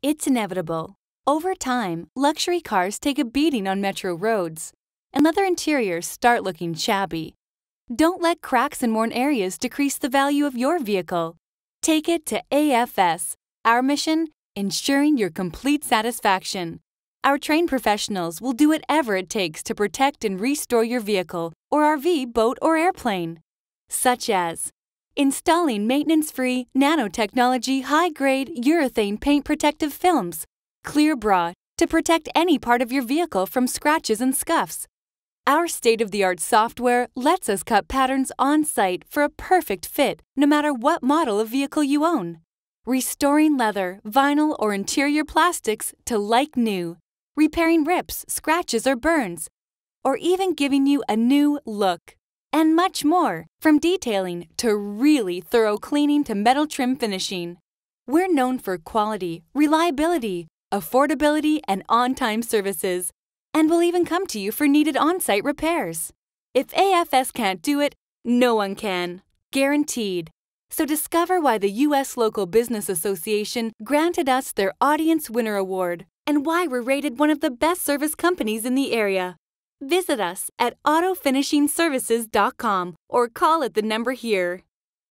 It's inevitable. Over time, luxury cars take a beating on metro roads, and leather interiors start looking shabby. Don't let cracks and worn areas decrease the value of your vehicle. Take it to AFS, our mission, ensuring your complete satisfaction. Our trained professionals will do whatever it takes to protect and restore your vehicle or RV, boat, or airplane, such as installing maintenance-free, nanotechnology high-grade urethane paint protective films, clear bra to protect any part of your vehicle from scratches and scuffs. Our state-of-the-art software lets us cut patterns on-site for a perfect fit, no matter what model of vehicle you own. Restoring leather, vinyl, or interior plastics to like new. Repairing rips, scratches, or burns. Or even giving you a new look and much more, from detailing to really thorough cleaning to metal trim finishing. We're known for quality, reliability, affordability, and on time services, and will even come to you for needed on site repairs. If AFS can't do it, no one can. Guaranteed. So discover why the U.S. Local Business Association granted us their Audience Winner Award and why we're rated one of the best service companies in the area. Visit us at autofinishingservices.com or call at the number here.